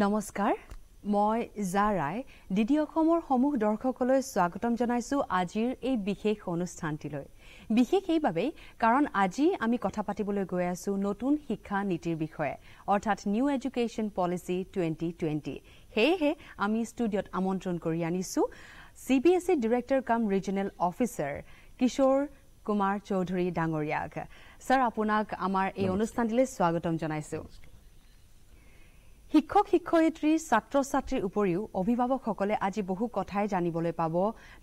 নমস্কাৰ মই জা ৰায় ডি ডি অসমৰ সমূহ দৰ্শকলৈ স্বাগতম জনাইছো আজিৰ এই বিশেষ অনুষ্ঠানটিলৈ বিশেষ এইবাবেই কাৰণ আজি আমি কথা পাতিবলৈ গৈ আছো নতুন শিক্ষা নীতিৰ বিষয়ে অৰ্থাৎ new education policy twenty twenty সেয়েহে আমি ষ্টুডিঅত আমন্ত্ৰণ কৰি আনিছো C B S E director cum regional officer Kishore Kumar Choudhury ডাঙৰীয়াক ছাৰ আপোনাক আমাৰ এই অনুষ্ঠানটিলৈ স্বাগতম জনাইছো শিক্ষক শিক্ষয়িত্ৰী ছাত্ৰ ছাত্ৰীৰ উপৰিও অভিভাৱকসকলে আজি বহু কথাই জানিবলৈ পাব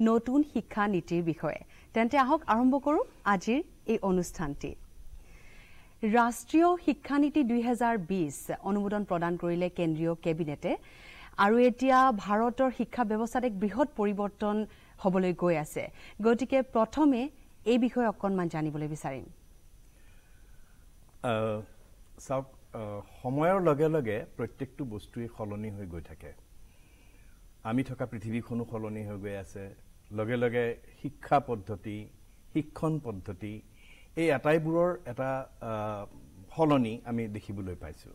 নতুন শিক্ষা নীতিৰ বিষয়ে তেন্তে আহক আৰম্ভ কৰো আজিৰ এই অনুষ্ঠানটি ৰাষ্ট্ৰীয় শিক্ষানীতি দুহেজাৰ বিছ অনুমোদন প্ৰদান কৰিলে কেন্দ্ৰীয় কেবিনেটে আৰু এতিয়া ভাৰতৰ শিক্ষা ব্যৱস্থাত এক বৃহৎ পৰিৱৰ্তন হ'বলৈ গৈ আছে গতিকে প্ৰথমে এই বিষয়ে অকণমান জানিবলৈ বিচাৰিম সময়ৰ লগে লগে প্ৰত্যেকটো বস্তুৱেই সলনি হৈ গৈ থাকে আমি থকা পৃথিৱীখনো সলনি হৈ গৈ আছে লগে লগে শিক্ষা পদ্ধতি শিক্ষণ পদ্ধতি এই আটাইবোৰৰ এটা সলনি আমি দেখিবলৈ পাইছোঁ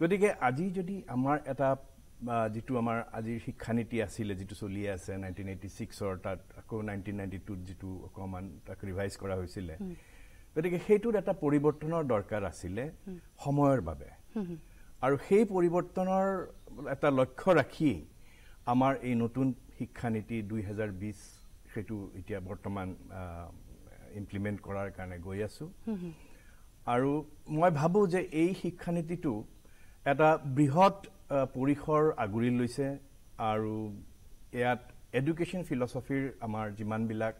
গতিকে আজি যদি আমাৰ এটা যিটো আমাৰ আজিৰ শিক্ষানীতি আছিলে যিটো চলি আছে নাইনটিন এইটি ছিক্সৰ তাত আকৌ নাইনটিন নাইণ্টি টুত যিটো অকণমান তাক ৰিভাইজ কৰা হৈছিলে গতিকে সেইটোত এটা পৰিৱৰ্তনৰ দৰকাৰ আছিলে সময়ৰ বাবে আৰু সেই পৰিৱৰ্তনৰ এটা লক্ষ্য ৰাখি আমাৰ এই নতুন শিক্ষানীতি দুই হাজাৰ বিশ সেইটো এতিয়া বৰ্তমান ইমপ্লিমেণ্ট কৰাৰ কাৰণে গৈ আছোঁ আৰু মই ভাবোঁ যে এই শিক্ষানীতিটো এটা বৃহৎ পৰিসৰ আগুৰি লৈছে আৰু ইয়াত এডুকেশ্যন ফিলচফিৰ আমাৰ যিমানবিলাক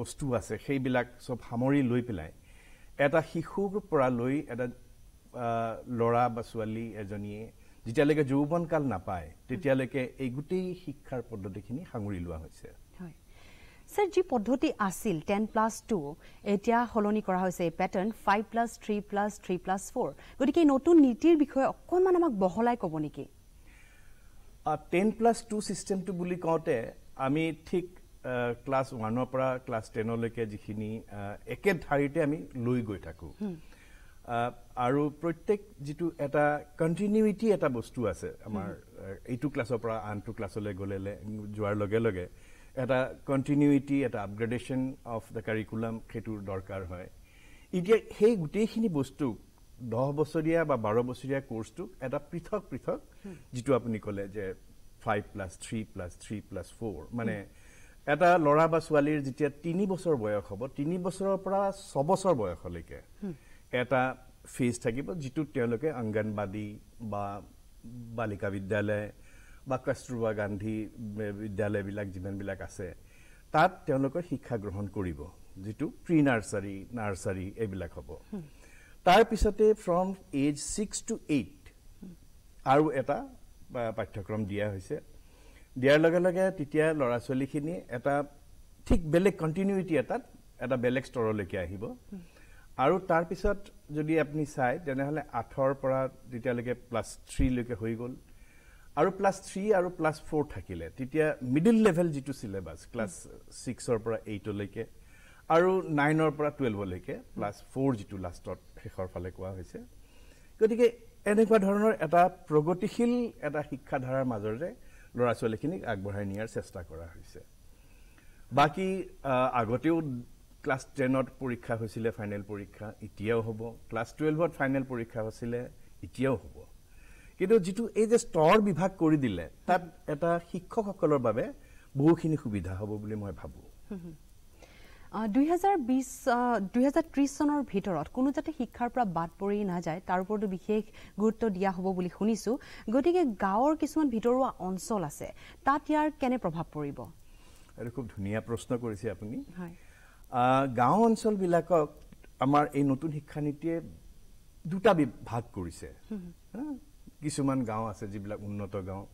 বস্তু আছে সেইবিলাক চব সামৰি লৈ পেলাই এটা শিশুৰ পৰা লৈ এটা ল'ৰা বা ছোৱালী এজনীয়ে যেতিয়ালৈকে যৌৱন কাল নাপায় তেতিয়ালৈকে এই গোটেই শিক্ষাৰ পদ্ধতিখিনি সাঙুৰি লোৱা হৈছে ছাৰ যি পদ্ধতি আছিল টেন প্লাছ টু এতিয়া সলনি কৰা হৈছে এই pattern five plus three plus three plus four গতিকে এই নতুন নীতিৰ বিষয়ে অকণমান আমাক বহলাই ক'ব নেকি টেন প্লাছ টু ছিষ্টেমটো বুলি কওঁতে আমি ঠিক ক্লাছ ওৱানৰ পৰা ক্লাছ টেনলৈকে যিখিনি একে ধাৰীতে আমি লৈ গৈ থাকোঁ আৰু প্ৰত্যেক যিটো এটা কণ্টিনিউটি এটা বস্তু আছে আমাৰ এইটো ক্লাছৰ পৰা আনটো ক্লাছলৈ গ'লে যোৱাৰ লগে লগে এটা কণ্টিনিউটি এটা আপগ্ৰেডেশ্যন অফ দ্য কাৰিকুলাম সেইটোৰ দৰকাৰ হয় এতিয়া সেই গোটেইখিনি বস্তুক দহ বছৰীয়া বা বাৰ বছৰীয়া কোৰ্চটোক এটা পৃথক পৃথক যিটো আপুনি ক'লে যে five plus three plus three plus four মানে এটা ল'ৰা বা ছোৱালীৰ যেতিয়া তিনি বছৰ বয়স হ'ব তিনি বছৰৰ পৰা ছবছৰ বয়সলৈকে এটা ফিজ থাকিব যিটোত তেওঁলোকে অংগনবাদী বা বালিকা বিদ্যালয় বা কস্তুৰবা গান্ধী বিদ্যালয়বিলাক যিমানবিলাক আছে তাত তেওঁলোকে শিক্ষা গ্ৰহণ কৰিব যিটো প্ৰি নাৰ্চাৰী নাৰ্চাৰী এইবিলাক হ'ব তাৰপিছতে from age six to eight আৰু এটা পাঠ্যক্ৰম দিয়া হৈছে দিয়াৰ লগে লগে তেতিয়া ল'ৰা ছোৱালীখিনি এটা ঠিক বেলেগ কণ্টিনিউটি এটাত এটা বেলেগ স্তৰলৈকে আহিব আৰু তাৰপিছত যদি আপুনি চায় তেনেহ'লে আঠৰ পৰা তেতিয়ালৈকে প্লাছ থ্ৰীলৈকে হৈ গ'ল আৰু প্লাছ থ্ৰী আৰু প্লাছ ফ'ৰ থাকিলে তেতিয়া মিডিল লেভেল যিটো চিলেবাছ ক্লাছ ছিক্সৰ পৰা এইটলৈকে আৰু নাইনৰ পৰা টুৱেলভলৈকে প্লাছ ফ'ৰ যিটো লাষ্টত শেষৰ ফালে কোৱা হৈছে গতিকে এনেকুৱা ধৰণৰ এটা প্ৰগতিশীল এটা শিক্ষাধাৰাৰ মাজৰে ল'ৰা ছোৱালীখিনিক আগবঢ়াই নিয়াৰ চেষ্টা কৰা হৈছে বাকী আগতেও ক্লাছ টেনত পৰীক্ষা হৈছিলে ফাইনেল পৰীক্ষা এতিয়াও হ'ব ক্লাছ টুৱেলভত ফাইনেল পৰীক্ষা হৈছিলে এতিয়াও হ'ব কিন্তু যিটো এই যে স্তৰ বিভাগ কৰি দিলে তাত এটা শিক্ষকসকলৰ বাবে বহুখিনি সুবিধা হ'ব বুলি মই ভাবোঁ দুহেজাৰ বিশ দুহেজাৰ ত্ৰিছ চনৰ ভিতৰত কোনো যাতে শিক্ষাৰ পৰা বাদ পৰি নাযায় তাৰ ওপৰতো বিশেষ গুৰুত্ব দিয়া হ'ব বুলি শুনিছোঁ গতিকে গাঁৱৰ কিছুমান ভিতৰুৱা অঞ্চল আছে তাত ইয়াৰ কেনে প্ৰভাৱ পৰিব এইটো খুব গাঁও অঞ্চলবিলাকক আমাৰ এই নতুন শিক্ষানীতিয়ে দুটা ভাগ কৰিছে কিছুমান গাঁও আছে যিবিলাক উন্নত গাঁও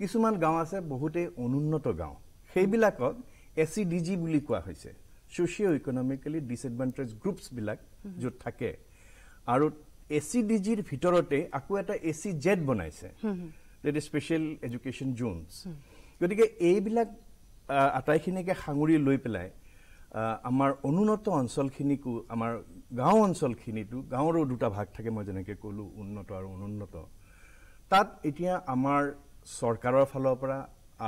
কিছুমান গাঁও আছে বহুতেই অনুন্নত গাঁও সেইবিলাকক এ চি ডি জি বুলি কোৱা হৈছে ছ'চিঅ ইকনমিকেলি ডিছএডভান্টেজ গ্ৰুপছবিলাক য'ত থাকে আৰু এ চি ডি জিৰ ভিতৰতে আকৌ এটা এ চি জেড বনাইছে that is special education zones গতিকে এইবিলাক আটাইখিনিকে সাঙুৰি লৈ পেলাই আমাৰ অনুন্নত অঞ্চলখিনিকো আমাৰ গাঁও অঞ্চলখিনিতো গাঁৱৰো দুটা ভাগ থাকে মই যেনেকৈ ক'লোঁ উন্নত আৰু অনুন্নত তাত এতিয়া আমাৰ চৰকাৰৰ ফালৰ পৰা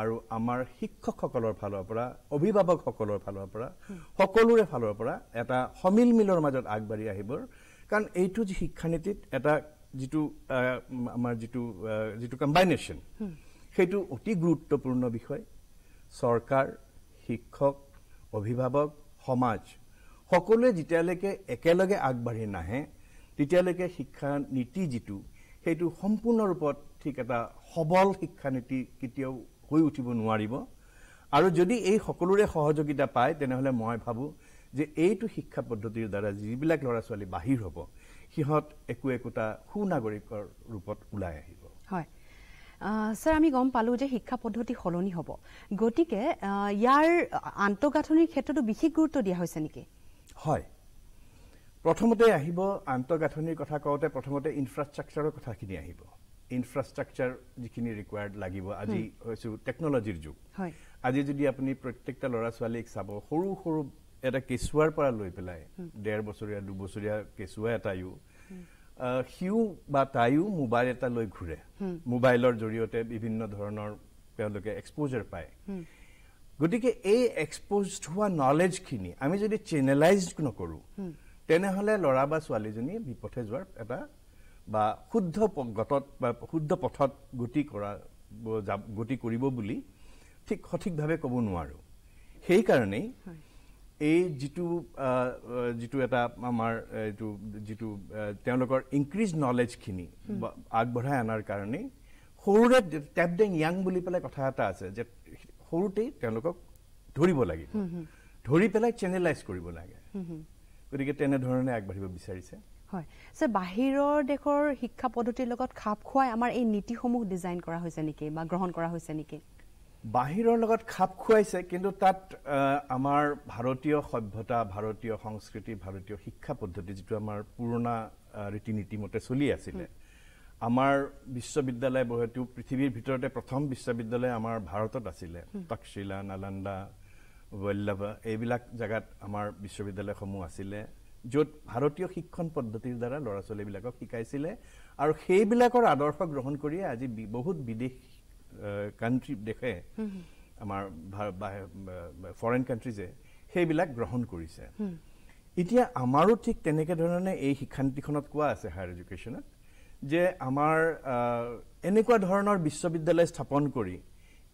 আৰু আমাৰ শিক্ষকসকলৰ ফালৰ পৰা অভিভাৱকসকলৰ ফালৰ পৰা সকলোৰে ফালৰ পৰা এটা সমিল মিলৰ মাজত আগবাঢ়ি আহিবৰ কাৰণ এইটো যি শিক্ষানীতিত এটা যিটো আমাৰ যিটো যিটো কম্বাইনেশ্যন সেইটো অতি গুৰুত্বপূৰ্ণ বিষয় চৰকাৰ শিক্ষক অভিভাৱক সমাজ সকলোৱে যেতিয়ালৈকে একেলগে আগবাঢ়ি নাহে তেতিয়ালৈকে শিক্ষানীতি যিটো সেইটো সম্পূৰ্ণৰূপত ঠিক এটা সবল শিক্ষানীতি কেতিয়াও হৈ উঠিব নোৱাৰিব আৰু যদি এই সকলোৰে সহযোগিতা পায় তেনেহ'লে মই ভাবোঁ যে এইটো শিক্ষা পদ্ধতিৰ দ্বাৰা যিবিলাক ল'ৰা ছোৱালী বাহিৰ হ'ব সিহঁত একো একোটা সু নাগৰিকৰ ৰূপত ওলাই আহিব হয় ছাৰ আমি গম পালোঁ যে শিক্ষা পদ্ধতি সলনি হ'ব গতিকে ইয়াৰ আন্তঃগাঁথনিৰ ক্ষেত্ৰতো বিশেষ গুৰুত্ব দিয়া হৈছে নেকি হয় প্ৰথমতে আহিব আন্তঃগাঁথনিৰ কথা কওঁতে প্ৰথমতে ইনফ্ৰাষ্ট্ৰাকচাৰৰ কথাখিনি আহিব ইনফ্ৰাষ্ট্ৰাকচাৰ যিখিনি ৰিকুৱাৰ্ড লাগিব আজি হৈছো টেকনলজিৰ যুগ আজি যদি আপুনি প্ৰত্যেকটা ল'ৰা ছোৱালীক চাব সৰু সৰু এটা কেঁচুৱাৰ পৰা লৈ পেলাই ডেৰ বছৰীয়া দুবছৰীয়া কেঁচুৱা এটাইও সিও বা তাইও মোবাইল এটা লৈ ঘূৰে মোবাইলৰ জৰিয়তে বিভিন্ন ধৰণৰ তেওঁলোকে এক্সপ'জাৰ পায় গতিকে এই এক্সপ'জ হোৱা নলেজখিনি আমি যদি চেনেলাইজ নকৰোঁ তেনেহ'লে ল'ৰা বা ছোৱালীজনীয়ে বিপথে যোৱাৰ এটা বা শুদ্ধ গতত বা শুদ্ধ পথত গতি কৰা গতি কৰিব বুলি ঠিক সঠিকভাৱে ক'ব নোৱাৰোঁ সেইকাৰণেই এই যিটো যিটো এটা আমাৰ এইটো যিটো তেওঁলোকৰ ইনক্ৰিজ নলেজখিনি আগবঢ়াই অনাৰ কাৰণেই সৰুৰে টেপ ডেং য়াং বুলি পেলাই কথা এটা আছে যে সৰুতেই তেওঁলোকক ধৰিব লাগিব ধৰি পেলাই চেনেলাইজ কৰিব লাগে গতিকে তেনেধৰণে আগবাঢ়িব বিচাৰিছে হয় ছাৰ বাহিৰৰ দেশৰ শিক্ষা পদ্ধতিৰ লগত খাপ খুৱাই আমাৰ এই নীতিসমূহ ডিজাইন কৰা হৈছে নেকি বা গ্ৰহণ কৰা হৈছে নেকি বাহিৰৰ লগত খাপ খুৱাইছে কিন্তু তাত আমাৰ ভাৰতীয় সভ্যতা ভাৰতীয় সংস্কৃতি ভাৰতীয় শিক্ষা পদ্ধতি যিটো আমাৰ পুৰণা ৰীতি নীতিমতে চলি আছিলে আমাৰ বিশ্ববিদ্যালয় বহুতো পৃথিৱীৰ ভিতৰতে প্ৰথম বিশ্ববিদ্যালয় আমাৰ ভাৰতত আছিলে তক্সিলা নালান্দা বল্লভ এইবিলাক জেগাত আমাৰ বিশ্ববিদ্যালয়সমূহ আছিলে য'ত ভাৰতীয় শিক্ষণ পদ্ধতিৰ দ্বাৰা ল'ৰা ছোৱালীবিলাকক শিকাইছিলে আৰু সেইবিলাকৰ আদৰ্শ গ্ৰহণ কৰিয়ে আজি বহুত বিদেশ কাণ্ট্ৰি দেশে আমাৰ ফৰেইন কাণ্ট্ৰিজে সেইবিলাক গ্ৰহণ কৰিছে এতিয়া আমাৰো ঠিক তেনেকৈ ধৰণে এই শিক্ষানীতিখনত কোৱা আছে হায়াৰ এডুকেশ্যনত যে আমাৰ এনেকুৱা ধৰণৰ বিশ্ববিদ্যালয় স্থাপন কৰি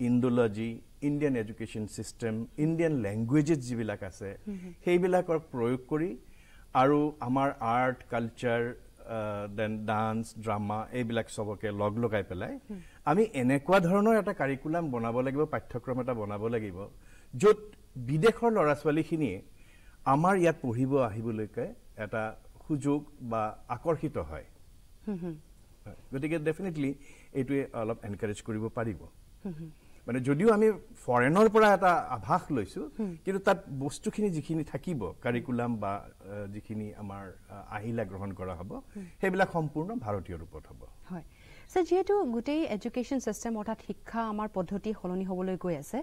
Indology Indian education system Indian languages যিবিলাক আছে সেইবিলাকক প্ৰয়োগ কৰি আৰু আমাৰ art culture then dance drama এইবিলাক চবকে লগ লগাই পেলাই আমি এনেকুৱা ধৰণৰ এটা কাৰিকুলাম বনাব লাগিব পাঠ্যক্ৰম এটা বনাব লাগিব য'ত বিদেশৰ ল'ৰা ছোৱালীখিনিয়ে আমাৰ ইয়াত পঢ়িব আহিবলৈকে এটা সুযোগ বা আকৰ্ষিত হয় গতিকে ডেফিনেটলি এইটোৱে অলপ এনকাৰেজ কৰিব পাৰিব মানে যদিও আমি ফৰেনৰ পৰা এটা আভাস লৈছোঁ কিন্তু তাত বস্তুখিনি যিখিনি থাকিব কাৰিকুলাম বা যিখিনি আমাৰ আহিলা গ্ৰহণ কৰা হ'ব সেইবিলাক সম্পূৰ্ণ ভাৰতীয় ৰূপত হ'ব হয় ছাৰ যিহেতু গোটেই এডুকেশ্যন ছিষ্টেম অৰ্থাৎ শিক্ষা আমাৰ পদ্ধতি সলনি হ'বলৈ গৈ আছে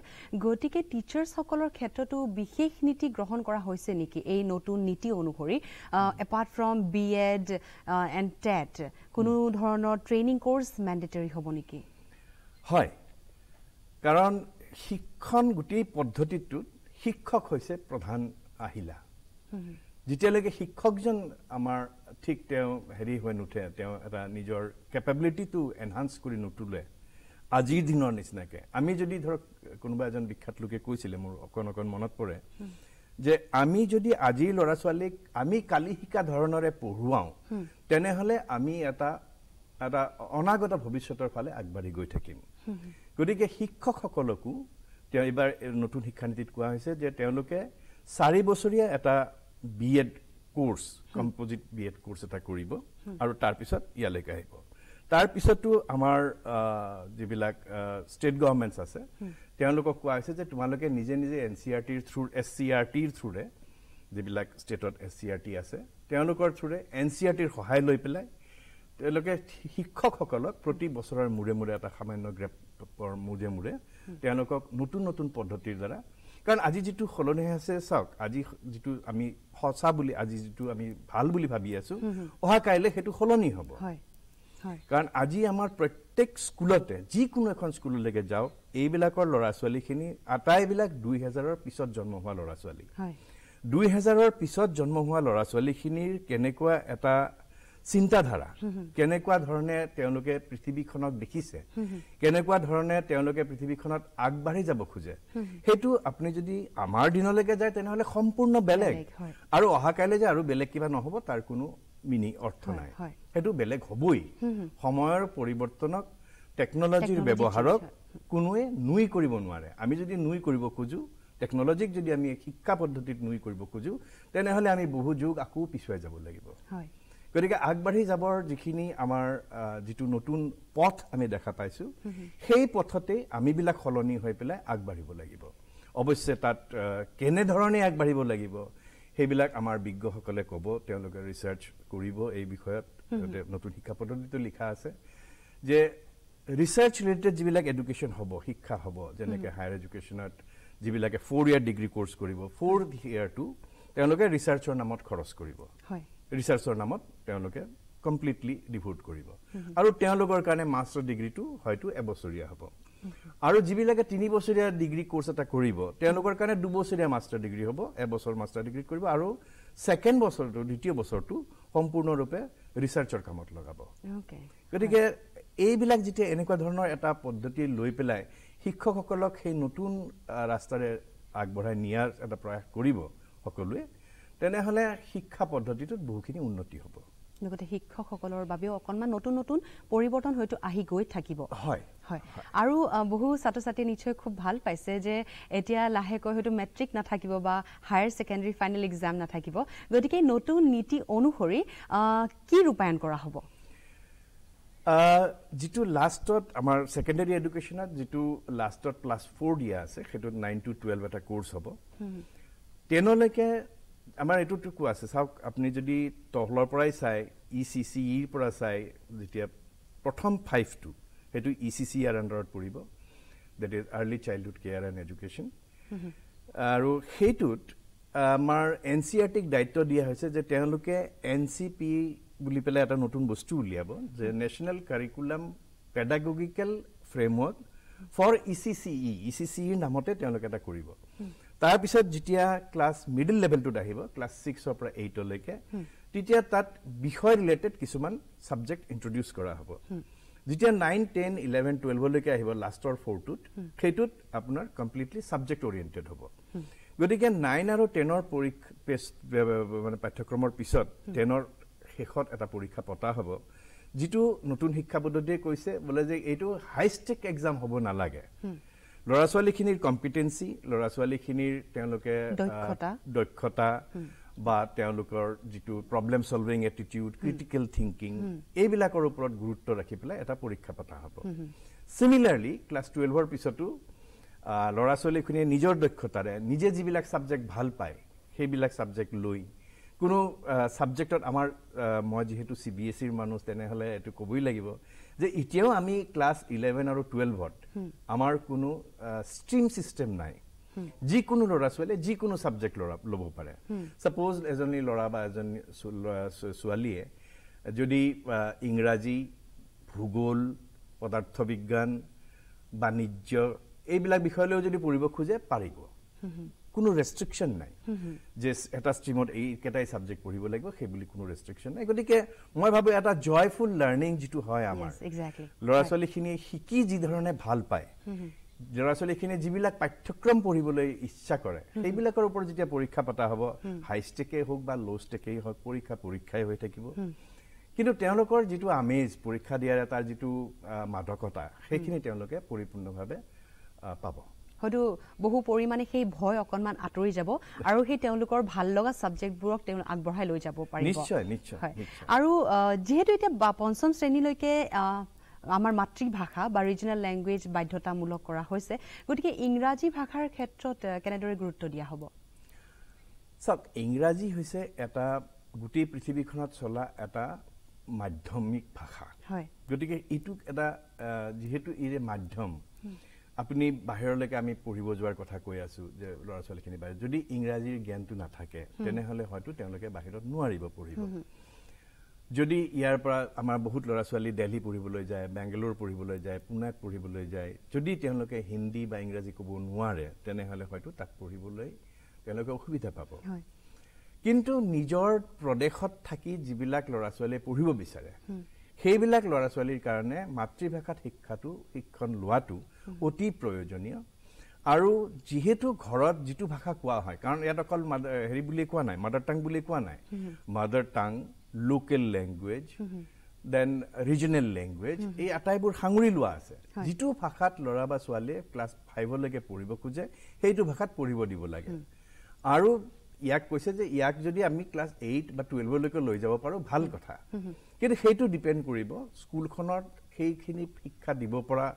গতিকে টিচাৰ্ছসকলৰ ক্ষেত্ৰতো বিশেষ নীতি গ্ৰহণ কৰা হৈছে নেকি এই নতুন নীতি অনুসৰি apart from B Ed and TET কোনো ধৰণৰ ট্ৰেইনিং কৰ্চ মেণ্ডেটৰী হ'ব নেকি হয় কাৰণ শিক্ষণ গোটেই পদ্ধতিটোত শিক্ষক হৈছে প্ৰধান আহিলা যেতিয়ালৈকে শিক্ষকজন আমাৰ ঠিক তেওঁ হেৰি হৈ নুঠে তেওঁ এটা নিজৰ কেপেবিলিটিটো এনহান্স কৰি নুতুলে আজিৰ দিনৰ নিচিনাকৈ আমি যদি ধৰক কোনোবা এজন বিখ্যাত লোকে কৈছিলে মোৰ অকণ অকণ মনত পৰে যে আমি যদি আজিৰ ল'ৰা ছোৱালীক আমি কালি শিকা ধৰণেৰে পঢ়ুৱাওঁ তেনেহ'লে আমি এটা এটা অনাগত ভৱিষ্যতৰ ফালে আগবাঢ়ি গৈ থাকিম গতিকে শিক্ষকসকলকো তেওঁ এইবাৰ নতুন শিক্ষানীতিত কোৱা হৈছে যে তেওঁলোকে চাৰি বছৰীয়া এটা B Ed course composite B Ed course এটা কৰিব আৰু তাৰপিছত ইয়ালৈকে আহিব তাৰপিছতো আমাৰ যিবিলাক ষ্টেট গভৰ্ণমেণ্টছ আছে তেওঁলোকক কোৱা হৈছে যে তোমালোকে নিজে নিজে এন চি আৰ টিৰ থ্ৰু এছ চি আৰ টিৰ থ্ৰুৰে যিবিলাক ষ্টেটত এছ চি আৰ টি আছে তেওঁলোকৰ থ্ৰুৰে এন চি আৰ টিৰ সহায় লৈ পেলাই তেওঁলোকে শিক্ষকসকলক প্ৰতি বছৰৰ মূৰে মূৰে এটা সামান্য গ্ৰেপৰ মূৰে মূৰে তেওঁলোকক নতুন নতুন পদ্ধতিৰ দ্বাৰা কাৰণ আজি যিটো সলনি হৈ আছে চাওক আজি যিটো আমি সঁচা বুলি আজি যিটো আমি ভাল বুলি ভাবি আছো অহা কাইলৈ সেইটো সলনি হ'ব কাৰণ আজি আমাৰ প্ৰত্যেক স্কুলতে যিকোনো এখন স্কুললৈকে যাওঁ এইবিলাকৰ ল'ৰা ছোৱালীখিনি আটাইবিলাক দুই হেজাৰৰ পিছত জন্ম হোৱা ল'ৰা ছোৱালী দুই হেজাৰৰ পিছত জন্ম হোৱা ল'ৰা ছোৱালীখিনিৰ কেনেকুৱা এটা চিন্তাধাৰা কেনেকুৱা ধৰণে তেওঁলোকে পৃথিৱীখনক দেখিছে কেনেকুৱা ধৰণে তেওঁলোকে পৃথিৱীখনত আগবাঢ়ি যাব খোজে সেইটো আপুনি যদি আমাৰ দিনলৈকে যায় তেনেহলে সম্পূৰ্ণ বেলেগ আৰু অহা কাইলৈ যে আৰু বেলেগ কিবা নহব তাৰ কোনো মিনি অৰ্থ নাই সেইটো বেলেগ হবই সময়ৰ পৰিৱৰ্তনক টেকনলজিৰ ব্যৱহাৰক কোনোৱে নুই কৰিব নোৱাৰে আমি যদি নুই কৰিব খোজো টেকনলজিক যদি আমি শিক্ষা পদ্ধতিত নুই কৰিব খোজো তেনেহলে আমি বহু যুগ আকৌ পিছুৱাই যাব লাগিব হয় গতিকে আগবাঢ়ি যাবৰ যিখিনি আমাৰ যিটো নতুন পথ আমি দেখা পাইছোঁ সেই পথতেই আমিবিলাক সলনি হৈ পেলাই আগবাঢ়িব লাগিব অৱশ্যে তাত কেনেধৰণে আগবাঢ়িব লাগিব সেইবিলাক আমাৰ বিজ্ঞসকলে ক'ব তেওঁলোকে ৰিচাৰ্চ কৰিব এই বিষয়ত নতুন শিক্ষা পদ্ধতিটো লিখা আছে যে ৰিচাৰ্চ ৰিলেটেড যিবিলাক এডুকেশ্যন হ'ব শিক্ষা হ'ব যেনেকৈ হায়াৰ এডুকেশ্যনত যিবিলাকে ফ'ৰ ইয়াৰ ডিগ্ৰী কৰ্চ কৰিব ফ'ৰ ইয়াৰটো তেওঁলোকে ৰিচাৰ্চৰ নামত খৰচ কৰিব হয় ৰিচাৰ্চৰ নামত তেওঁলোকে কমপ্লিটলি ডিভৰ্ট কৰিব আৰু তেওঁলোকৰ কাৰণে মাষ্টাৰ ডিগ্ৰীটো হয়তো এবছৰীয়া হ'ব আৰু যিবিলাকে তিনি বছৰীয়া ডিগ্ৰী কোৰ্চ এটা কৰিব তেওঁলোকৰ কাৰণে দুবছৰীয়া মাষ্টাৰ ডিগ্ৰী হ'ব এবছৰ মাষ্টাৰ ডিগ্ৰী কৰিব আৰু ছেকেণ্ড বছৰটো দ্বিতীয় বছৰটো সম্পূৰ্ণৰূপে ৰিচাৰ্চৰ কামত লগাব গতিকে এইবিলাক যেতিয়া এনেকুৱা ধৰণৰ এটা পদ্ধতি লৈ পেলাই শিক্ষকসকলক সেই নতুন ৰাস্তাৰে আগবঢ়াই নিয়াৰ এটা প্ৰয়াস কৰিব সকলোৱে তেনেহ'লে শিক্ষা পদ্ধতিটোত বহুখিনি উন্নতি হ'ব লগতে শিক্ষকসকলৰ বাবেও অকণমান নতুন নতুন পৰিৱৰ্তন হয়তো আহি গৈ থাকিব হয় হয় আৰু বহু ছাত্ৰ ছাত্ৰীয়ে নিশ্চয় খুব ভাল পাইছে যে এতিয়া লাহেকৈ হয়তো মেট্ৰিক নাথাকিব বা হায়াৰ ছেকেণ্ডেৰী ফাইনেল এক্সাম নাথাকিব গতিকে নতুন নীতি অনুসৰি কি ৰূপায়ণ কৰা হ'ব যিটো লাষ্টত আমাৰ ছেকেণ্ডেৰী এডুকেশ্যনত যিটো লাষ্টত ক্লাছ ফ'ৰ দিয়া আছে সেইটোত নাইন টু টুৱেল্ভ এটা কৰ্চ হ'ব টেনলৈকে আমাৰ এইটো কোৱা আছে চাওক আপুনি যদি তহলৰ পৰাই চাই ই চি চি ইৰ পৰা চাই যেতিয়া প্ৰথম ফাইভটো সেইটো ই চি চি ইয়াৰ আণ্ডাৰত পৰিব that is early childhood care and education আৰু সেইটোত আমাৰ এন চি আৰ টিক দায়িত্ব দিয়া হৈছে যে তেওঁলোকে এন চি পি বুলি পেলাই এটা নতুন বস্তু উলিয়াব যে national curriculum pedagogical framework for E C C E ই চি চি ইৰ নামতে তেওঁলোকে এটা কৰিব তাৰপিছত যেতিয়া ক্লাছ মিডিল লেভেলটোত আহিব ক্লাছ ছিক্সৰ পৰা এইটলৈকে তেতিয়া তাত বিষয় ৰিলেটেড কিছুমান ছাবজেক্ট ইণ্ট্ৰডিউচ কৰা হ'ব যেতিয়া নাইন টেন ইলেভেন টুৱেলভলৈকে আহিব লাষ্টৰ ফ'ৰটোত সেইটোত আপোনাৰ কমপ্লিটলি ছাবজেক্ট অৰিয়েণ্টেড হ'ব গতিকে নাইন আৰু টেনৰ পৰীক্ষা মানে পাঠ্যক্ৰমৰ পিছত টেনৰ শেষত এটা পৰীক্ষা পতা হ'ব যিটো নতুন শিক্ষা পদ্ধতিয়ে কৈছে বোলে যে এইটো হাইষ্টেক এক্সাম হ'ব নালাগে ল'ৰা ছোৱালীখিনিৰ কম্পিটেঞ্চি ল'ৰা ছোৱালীখিনিৰ তেওঁলোকে দক্ষতা বা তেওঁলোকৰ যিটো problem solving attitude critical thinking এইবিলাকৰ ওপৰত গুৰুত্ব ৰাখি পেলাই এটা পৰীক্ষা পতা হ'ব চিমিলাৰলি ক্লাছ টুৱেলভৰ পিছতো ল'ৰা ছোৱালীখিনিয়ে নিজৰ দক্ষতাৰে নিজে যিবিলাক ছাবজেক্ট ভাল পায় সেইবিলাক ছাবজেক্ট লৈ কোনো ছাবজেক্টত আমাৰ মই যিহেতু চি বি এছ ইৰ মানুহ তেনেহ'লে এইটো ক'বই লাগিব যে এতিয়াও আমি ক্লাছ ইলেভেন আৰু টুৱেলভত আমাৰ কোনো ষ্ট্ৰীম ছিষ্টেম নাই যিকোনো ল'ৰা ছোৱালীয়ে যিকোনো ছাবজেক্ট ল'ৰা ল'ব পাৰে ছাপ'জ এজনী ল'ৰা বা এজনী ছোৱালীয়ে যদি ইংৰাজী ভূগোল পদাৰ্থ বিজ্ঞান বাণিজ্য এইবিলাক বিষয়লৈও যদি পঢ়িব খোজে পাৰিব কোনো ৰেষ্ট্ৰিকশ্যন নাই যে এটা ষ্ট্ৰীমত এইকেইটাই ছাবজেক্ট পঢ়িব লাগিব সেই বুলি কোনো ৰেষ্ট্ৰিকশ্যন নাই গতিকে মই ভাবোঁ এটা জয়ফুল লাৰ্ণিং যিটো হয় আমাৰ ল'ৰা ছোৱালীখিনিয়ে শিকি যিধৰণে ভাল পায় ল'ৰা ছোৱালীখিনিয়ে যিবিলাক পাঠ্যক্ৰম পঢ়িবলৈ ইচ্ছা কৰে সেইবিলাকৰ ওপৰত যেতিয়া পৰীক্ষা পতা হ'ব হাই ষ্টেকেই হওক বা ল' ষ্টেকেই হওক পৰীক্ষা পৰীক্ষাই হৈ থাকিব কিন্তু তেওঁলোকৰ যিটো আমেজ পৰীক্ষা দিয়াৰ এটা যিটো মাদকতা সেইখিনি তেওঁলোকে পৰিপূৰ্ণভাৱে পাব হয়তো বহু পৰিমাণে সেই ভয় অকণমান আঁতৰি যাব আৰু সেই তেওঁলোকৰ ভাল লগা ছাবজেক্টবোৰক তেওঁ আগবঢ়াই লৈ যাব পাৰিব আৰু যিহেতু এতিয়া পঞ্চম শ্ৰেণীলৈকে আমাৰ মাতৃভাষা বা ৰিজনেল লেংগুৱেজ বাধ্যতামূলক কৰা হৈছে গতিকে ইংৰাজী ভাষাৰ ক্ষেত্ৰত কেনেদৰে গুৰুত্ব দিয়া হ'ব চাওক ইংৰাজী হৈছে এটা গোটেই পৃথিৱীখনত চলা এটা মাধ্যমিক ভাষা হয় গতিকে এইটোক এটা যিহেতু ই মাধ্যম আপুনি বাহিৰলৈকে আমি পঢ়িব যোৱাৰ কথা কৈ আছো যে ল'ৰা ছোৱালীখিনি বাহিৰত যদি ইংৰাজীৰ জ্ঞানটো নাথাকে তেনেহ'লে হয়তো তেওঁলোকে বাহিৰত নোৱাৰিব পঢ়িব যদি ইয়াৰ পৰা আমাৰ বহুত ল'ৰা ছোৱালী দেলহি পঢ়িবলৈ যায় বেংগালোৰ পঢ়িবলৈ যায় পুনাত পঢ়িবলৈ যায় যদি তেওঁলোকে হিন্দী বা ইংৰাজী ক'ব নোৱাৰে তেনেহ'লে হয়তো তাত পঢ়িবলৈ তেওঁলোকে অসুবিধা পাব কিন্তু নিজৰ প্ৰদেশত থাকি যিবিলাক ল'ৰা ছোৱালীয়ে পঢ়িব বিচাৰে সেইবিলাক ল'ৰা ছোৱালীৰ কাৰণে মাতৃভাষাত শিক্ষাটো শিক্ষণ লোৱাটো অতি প্ৰয়োজনীয় আৰু যিহেতু ঘৰত যিটো ভাষা কোৱা হয় কাৰণ ইয়াত অকল মাদাৰ হেৰি বুলি কোৱা নাই মাদাৰ টাং বুলি কোৱা নাই mother tongue local language then regional language এই আটাইবোৰ সাঙুৰি লোৱা আছে যিটো ভাষাত ল'ৰা বা ছোৱালীয়ে ক্লাছ ফাইভলৈকে পঢ়িব খোজে সেইটো ভাষাত পঢ়িব দিব লাগে আৰু ইয়াক কৈছে যে ইয়াক যদি আমি ক্লাছ এইট বা টুৱেলভলৈকে লৈ যাব পাৰোঁ ভাল কথা কিন্তু সেইটো ডিপেণ্ড কৰিব স্কুলখনত সেইখিনি শিক্ষা দিব পৰা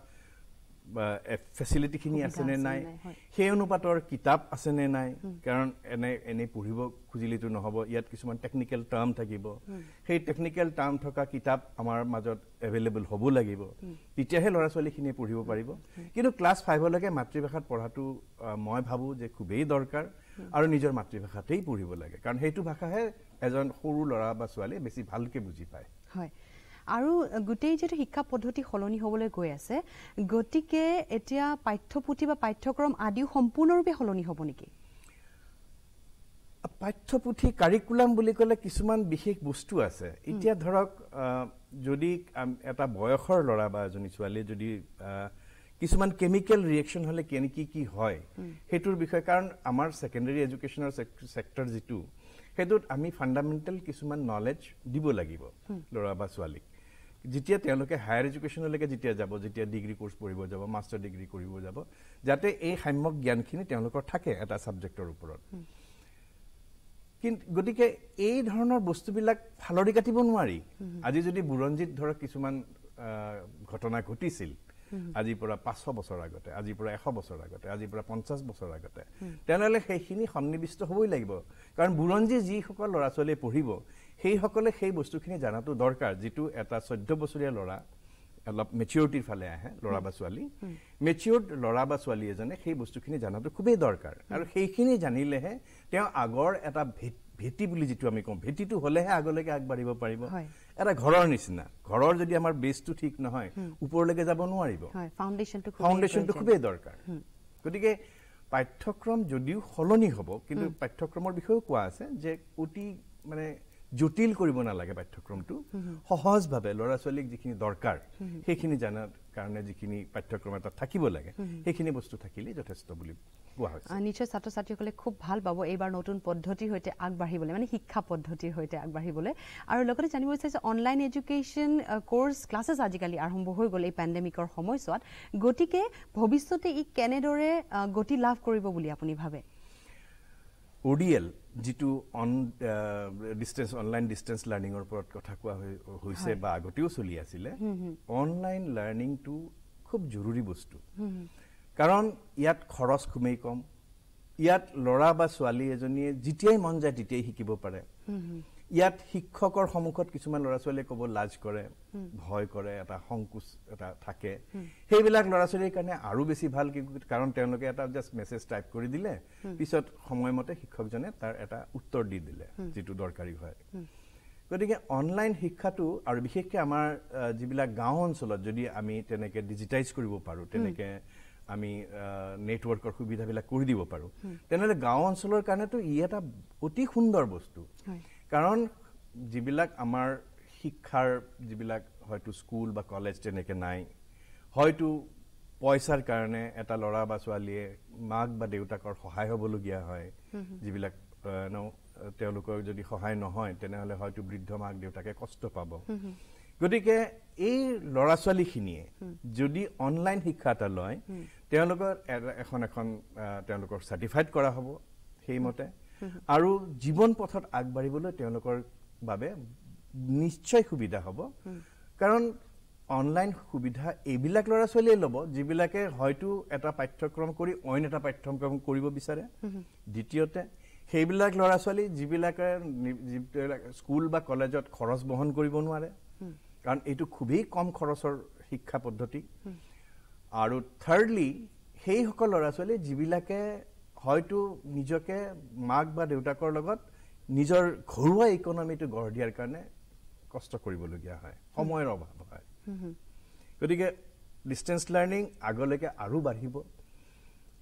ফেচিলিটিখিনি আছেনে নাই সেই অনুপাতৰ কিতাপ আছেনে নাই কাৰণ এনে এনেই পঢ়িব খুজিলেতো নহ'ব ইয়াত কিছুমান টেকনিকেল টাৰ্ম থাকিব সেই টেকনিকেল টাৰ্ম থকা কিতাপ আমাৰ মাজত এভেইলেবল হ'ব লাগিব তেতিয়াহে ল'ৰা ছোৱালীখিনিয়ে পঢ়িব পাৰিব কিন্তু ক্লাছ ফাইভলৈকে মাতৃভাষাত পঢ়াটো মই ভাবোঁ যে খুবেই দৰকাৰ আৰু নিজৰ মাতৃভাষাতেই পঢ়িব লাগে কাৰণ সেইটো ভাষাহে এজন সৰু ল'ৰা বা ছোৱালীয়ে বেছি ভালকৈ বুজি পায় হয় আৰু গোটেই যিহেতু শিক্ষা পদ্ধতি সলনি হ'বলৈ গৈ আছে গতিকে এতিয়া পাঠ্যপুথি বা পাঠ্যক্ৰম আদিও সম্পূৰ্ণৰূপে সলনি হ'ব নেকি পাঠ্যপুথি কাৰিকুলাম বুলি ক'লে কিছুমান বিশেষ বস্তু আছে এতিয়া ধৰক যদি এটা বয়সৰ ল'ৰা বা এজনী ছোৱালীয়ে যদি কিছুমান কেমিকেল ৰিয়েকশ্যন হ'লে কেনেকৈ কি হয় সেইটোৰ বিষয়ে কাৰণ আমাৰ ছেকেণ্ডেৰী এডুকেশ্যনৰ ছেক্টৰ যিটো সেইটোত আমি ফাণ্ডামেণ্টেল কিছুমান নলেজ দিব লাগিব ল'ৰা বা ছোৱালীক যেতিয়া তেওঁলোকে হায়াৰ এডুকেশ্যনলৈকে যেতিয়া যাব যেতিয়া ডিগ্ৰী কোৰ্চ পঢ়িব যাব মাষ্টাৰ ডিগ্ৰী কৰিব যাব যাতে এই সাম্যক জ্ঞানখিনি তেওঁলোকৰ থাকে এটা ছাবজেক্টৰ ওপৰত কিন্তু গতিকে এই ধৰণৰ বস্তুবিলাক ফালৰি কাটিব নোৱাৰি আজি যদি বুৰঞ্জীত ধৰক কিছুমান ঘটনা ঘটিছিল আজিৰ পৰা পাঁচশ বছৰ আগতে আজিৰ পৰা এশ বছৰ আগতে আজিৰ পৰা পঞ্চাছ বছৰ আগতে তেনেহ'লে সেইখিনি সন্নিৱিষ্ট হ'বই লাগিব কাৰণ বুৰঞ্জী যিসকল ল'ৰা ছোৱালীয়ে পঢ়িব সেইসকলে সেই বস্তুখিনি জনাটো দৰকাৰ যিটো এটা চৈধ্য বছৰীয়া ল'ৰা অলপ মেচিউৰিটিৰ ফালে আহে ল'ৰা বা ছোৱালী মেচিয়ৰ্ড ল'ৰা বা ছোৱালী এজনে সেই বস্তুখিনি জনাটো খুবেই দৰকাৰ আৰু সেইখিনি জানিলেহে তেওঁ আগৰ এটা ভিত্তি ভেটি বুলি যিটো আমি কওঁ ভেটিটো হলেহে আগলৈকে আগবাঢ়িব পাৰিব এটা ঘৰৰ নিচিনা ঘৰৰ যদি আমাৰ বেচটো ঠিক নহয় ওপৰলৈকে যাব নোৱাৰিব ফাউণ্ডেশ্যনটো খুবেই দৰকাৰ গতিকে পাঠ্যক্ৰম যদিও সলনি হ'ব কিন্তু পাঠ্যক্ৰমৰ বিষয়েও কোৱা আছে যে অতি মানে জটিল কৰিব নালাগে পাঠ্যক্ৰমটো সহজভাৱে ল'ৰা ছোৱালীক যিখিনি দৰকাৰ সেইখিনি জনাৰ কাৰণে যিখিনি পাঠ্যক্ৰম এটা থাকিব লাগে সেইখিনি বস্তু থাকিলেই যথেষ্ট বুলি নিশ্চয় ছাত্ৰ ছাত্ৰীসকলে খুব ভাল পাব এইবাৰ নতুন পদ্ধতিৰ সৈতে আগবাঢ়িবলৈ মানে শিক্ষা পদ্ধতিৰ সৈতে আগবাঢ়িবলৈ আৰু লগতে জানিব বিচাৰিছে অনলাইন এডুকেশ্যন কৰ্ছ ক্লাছেছ আজিকালি আৰম্ভ হৈ গ'ল এই পেণ্ডেমিকৰ সময়ছোৱাত গতিকে ভৱিষ্যতে ই কেনেদৰে গতি লাভ কৰিব বুলি আপুনি ভাবে অ' যিটো অন ডিষ্টেঞ্চ অনলাইন ডিষ্টেঞ্চ লাৰ্ণিঙৰ ওপৰত কথা কোৱা হৈছে বা আগতেও চলি আছিলে অনলাইন লাৰ্ণিংটো খুব জৰুৰী বস্তু কাৰণ ইয়াত খৰচ খুবেই কম ইয়াত ল'ৰা বা ছোৱালী এজনীয়ে যেতিয়াই মন যায় তেতিয়াই শিকিব পাৰে ইয়াত শিক্ষকৰ সন্মুখত কিছুমান ল'ৰা ছোৱালীয়ে ক'ব লাজ কৰে ভয় কৰে এটা সংকোচ এটা থাকে সেইবিলাক ল'ৰা ছোৱালীৰ কাৰণে আৰু বেছি ভাল কাৰণ তেওঁলোকে এটা জাষ্ট মেছেজ টাইপ কৰি দিলে পিছত সময়মতে শিক্ষকজনে তাৰ এটা উত্তৰ দি দিলে যিটো দৰকাৰী হয় গতিকে অনলাইন শিক্ষাটো আৰু বিশেষকৈ আমাৰ যিবিলাক গাঁও অঞ্চলত যদি আমি তেনেকৈ ডিজিটাইজ কৰিব পাৰোঁ তেনেকৈ আমি নেটৱৰ্কৰ সুবিধাবিলাক কৰি দিব পাৰোঁ তেনেহ'লে গাঁও অঞ্চলৰ কাৰণেতো ই এটা অতি সুন্দৰ বস্তু কাৰণ যিবিলাক আমাৰ শিক্ষাৰ যিবিলাক হয়তো স্কুল বা কলেজ তেনেকৈ নাই হয়তো পইচাৰ কাৰণে এটা ল'ৰা বা ছোৱালীয়ে মাক বা দেউতাকৰ সহায় হ'বলগীয়া হয় যিবিলাক তেওঁলোকৰ যদি সহায় নহয় তেনেহ'লে হয়তো বৃদ্ধ মাক দেউতাকে কষ্ট পাব গতিকে এই ল'ৰা ছোৱালীখিনিয়ে যদি অনলাইন শিক্ষা এটা লয় তেওঁলোকৰ এখন এখন তেওঁলোকৰ চাৰ্টিফাইড কৰা হ'ব সেইমতে আৰু জীৱন পথত আগবাঢ়িবলৈ তেওঁলোকৰ বাবে নিশ্চয় সুবিধা হ'ব কাৰণ অনলাইন সুবিধা এইবিলাক ল'ৰা ছোৱালীয়ে ল'ব যিবিলাকে হয়তো এটা পাঠ্যক্ৰম কৰি অইন এটা পাঠ্যক্ৰম কৰিব বিচাৰে দ্বিতীয়তে সেইবিলাক ল'ৰা ছোৱালী যিবিলাকে যিবিলাক স্কুল বা কলেজত খৰচ বহন কৰিব নোৱাৰে কাৰণ এইটো খুবেই কম খৰচৰ শিক্ষা পদ্ধতি আৰু থাৰ্ডলি সেইসকল ল'ৰা ছোৱালী যিবিলাকে হয়তো নিজকে মাক বা দেউতাকৰ লগত নিজৰ ঘৰুৱা ইকনমিটো গঢ় দিয়াৰ কাৰণে কষ্ট কৰিবলগীয়া হয় সময়ৰ অভাৱ হয় গতিকে ডিষ্টেঞ্চ লাৰ্ণিং আগলৈকে আৰু বাঢ়িব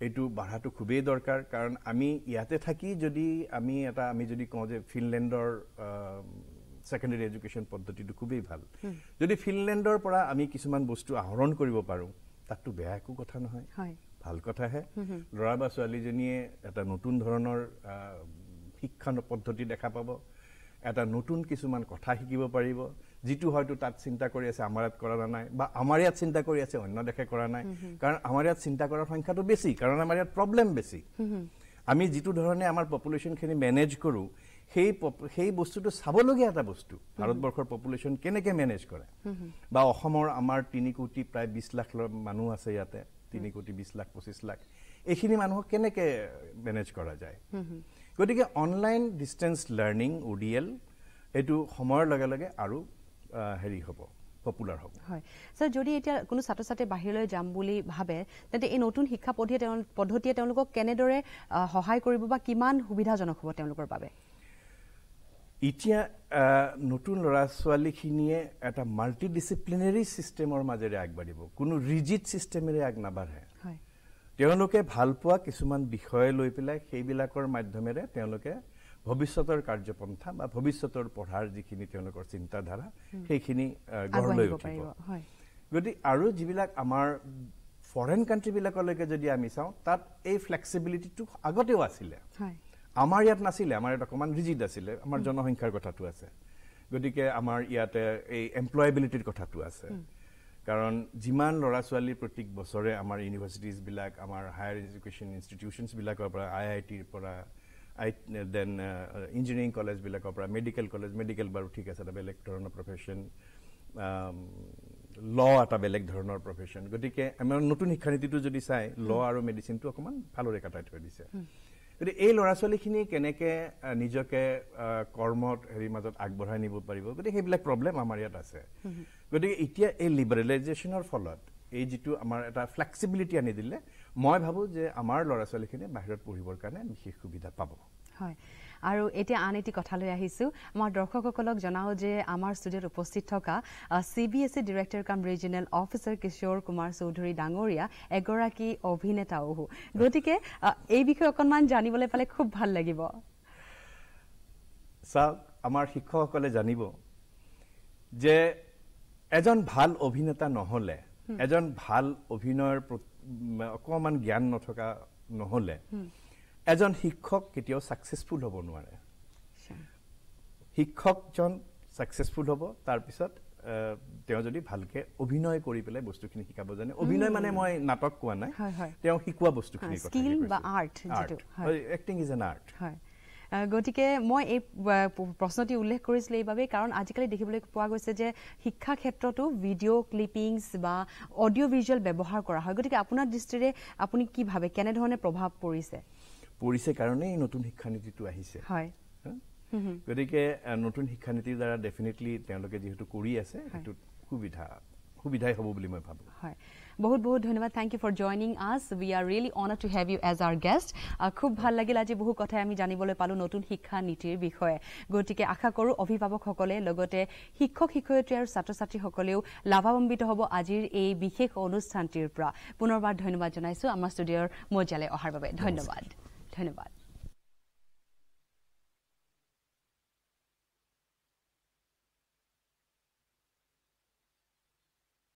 এইটো বাঢ়াটো খুবেই দৰকাৰ কাৰণ আমি ইয়াতে থাকি যদি আমি এটা আমি যদি কওঁ যে ফিনলেণ্ডৰ ছেকেণ্ডেৰী এডুকেশ্যন পদ্ধতিটো খুবেই ভাল যদি ফিনলেণ্ডৰ পৰা আমি কিছুমান বস্তু আহৰণ কৰিব পাৰোঁ তাততো বেয়া একো কথা নহয় ভাল কথাহে ল'ৰা বা ছোৱালীজনীয়ে এটা নতুন ধৰণৰ শিক্ষা পদ্ধতি দেখা পাব এটা নতুন কিছুমান কথা শিকিব পাৰিব যিটো হয়তো তাত চিন্তা কৰি আছে আমাৰ ইয়াত কৰা নাই বা আমাৰ ইয়াত চিন্তা কৰি আছে অন্য দেশে কৰা নাই কাৰণ আমাৰ ইয়াত চিন্তা কৰাৰ সংখ্যাটো বেছি কাৰণ আমাৰ ইয়াত প্ৰব্লেম বেছি আমি যিটো ধৰণে আমাৰ পপুলেশ্যনখিনি মেনেজ কৰোঁ সেই সেই বস্তুটো চাবলগীয়া এটা বস্তু ভাৰতবৰ্ষৰ পপুলেশ্যন কেনেকৈ মেনেজ কৰে বা অসমৰ আমাৰ তিনি কোটি প্ৰায় বিছ লাখ মানুহ আছে ইয়াতে তিনি কোটি বিশ লাখ পঁচিছ লাখ এইখিনি মানুহক কেনেকে মেনেজ কৰা যায় গতিকে online distance learning O' D L এইটো সময়ৰ লগে লগে আৰু হেৰি হ'ব পপুলাৰ হ'ব হয় ছাৰ যদি এতিয়া কোনো ছাত্ৰ ছাত্ৰী বাহিৰলৈ যাম বুলি ভাবে তেন্তে এই নতুন শিক্ষা পদ্ধতিয়ে পদ্ধতিয়ে তেওঁলোকক কেনেদৰে সহায় কৰিব বা কিমান সুবিধাজনক হ'ব তেওঁলোকৰ বাবে এতিয়া নতুন ল'ৰা ছোৱালীখিনিয়ে এটা মাল্টিডিচিপ্লিনেৰী ছিষ্টেমৰ মাজেৰে আগবাঢ়িব কোনো ৰিজিট ছিষ্টেমেৰে আগ নাবাঢ়ে তেওঁলোকে ভাল পোৱা কিছুমান বিষয় লৈ পেলাই সেইবিলাকৰ মাধ্যমেৰে তেওঁলোকে ভৱিষ্যতৰ কাৰ্যপন্থা বা ভৱিষ্যতৰ পঢ়াৰ যিখিনি তেওঁলোকৰ চিন্তাধাৰা সেইখিনি গঢ় লৈ উঠিব গতিকে আৰু যিবিলাক আমাৰ ফৰেইন কাণ্ট্ৰিবিলাকলৈকে যদি আমি চাওঁ তাত এই ফ্লেক্সিবিলিটিটো আগতেও আছিলে হয় আমাৰ ইয়াত নাছিলে আমাৰ ইয়াত অকণমান ৰিজিড আছিলে আমাৰ জনসংখ্যাৰ কথাটো আছে গতিকে আমাৰ ইয়াতে এই এমপ্লয়েবিলিটিৰ কথাটো আছে কাৰণ যিমান ল'ৰা ছোৱালীৰ প্ৰত্যেক বছৰে আমাৰ ইউনিভাৰ্চিটিজবিলাক আমাৰ হায়াৰ এডুকেশ্যন ইনষ্টিটিউশ্যনছবিলাকৰ পৰা আই আই টিৰ পৰা আই দেন ইঞ্জিনিয়াৰিং কলেজবিলাকৰ পৰা মেডিকেল কলেজ মেডিকেল বাৰু ঠিক আছে এটা বেলেগ ধৰণৰ প্ৰফেশ্যন ল এটা বেলেগ ধৰণৰ প্ৰফেশ্যন গতিকে আমাৰ নতুন শিক্ষানীতিটো যদি চাই ল আৰু মেডিচিনটো অকণমান ভালৰে কাটাই থৈ দিছে গতিকে এই ল'ৰা ছোৱালীখিনি কেনেকৈ নিজকে কৰ্মত হেৰি মাজত আগবঢ়াই নিব পাৰিব গতিকে সেইবিলাক প্ৰব্লেম আমাৰ ইয়াত আছে গতিকে এতিয়া এই লিবাৰেলাইজেশ্যনৰ ফলত এই যিটো আমাৰ এটা ফ্লেক্সিবিলিটি আনি দিলে মই ভাবোঁ যে আমাৰ ল'ৰা ছোৱালীখিনিয়ে বাহিৰত পঢ়িবৰ কাৰণে বিশেষ সুবিধা পাব হয় আৰু এতিয়া আন এটি কথালৈ আহিছোঁ আমাৰ দৰ্শকসকলক জনাওঁ যে আমাৰ ষ্টুডিঅ'ত উপস্থিত থকা C B S E director cum regional officer Kishore Kumar Choudhury ডাঙৰীয়া এগৰাকী অভিনেতাওহো গতিকে এই বিষয়ে অকণমান জানিবলৈ পালে খুব ভাল লাগিব চাওক আমাৰ শিক্ষকসকলে জানিব যে এজন ভাল অভিনেতা নহ'লে এজন ভাল অভিনয়ৰ অকণমান জ্ঞান নথকা নহ'লে এজন শিক্ষক কেতিয়াও ছাকচেছফুল হ'ব নোৱাৰে শিক্ষকজন ছাকচেছফুল হ'ব তাৰপিছত তেওঁ যদি ভালকে অভিনয় কৰি পেলাই বস্তুখিনি শিকাব জানে অভিনয় মানে মই নাটক কোৱা নাই তেওঁ শিকোৱা বস্তুখিনি স্কিল বা art acting is an art গতিকে মই এই প্ৰশ্নটি উল্লেখ কৰিছিলো এইবাবেই কাৰণ আজিকালি দেখিবলৈ পোৱা গৈছে যে শিক্ষা ক্ষেত্ৰতো ভিডিঅ' ক্লিপিংছ বা অডিঅ' ভিজুৱেল ব্যৱহাৰ কৰা হয় গতিকে আপোনাৰ দৃষ্টিৰে আপুনি কি ভাবে কেনেধৰণে প্ৰভাৱ পৰিছে পৰিছে কাৰণেই নতুন শিক্ষানীতিটো আহিছে হয় গতিকে নতুন শিক্ষানীতিৰ দ্বাৰা ডেফিনেটলি তেওঁলোকে যিহেতু কৰি আছে সেইটো সুবিধা সুবিধাই হ'ব বুলি মই ভাবোঁ হয় বহুত বহুত ধন্যবাদ thank U for joining us we are really honour to have you as our guest খুব ভাল লাগিল আজি বহু কথাই আমি জানিবলৈ পালোঁ নতুন শিক্ষানীতিৰ বিষয়ে গতিকে আশা কৰোঁ অভিভাৱকসকলে লগতে শিক্ষক শিক্ষয়িত্ৰী আৰু ছাত্ৰ ছাত্ৰীসকলেও লাভাৱান্বিত হ'ব আজিৰ এই বিশেষ অনুষ্ঠানটিৰ পৰা পুনৰবাৰ ধন্যবাদ জনাইছোঁ আমাৰ ষ্টুডিঅ'ৰ মজিয়ালৈ অহাৰ বাবে ধন্যবাদ धन्यवाद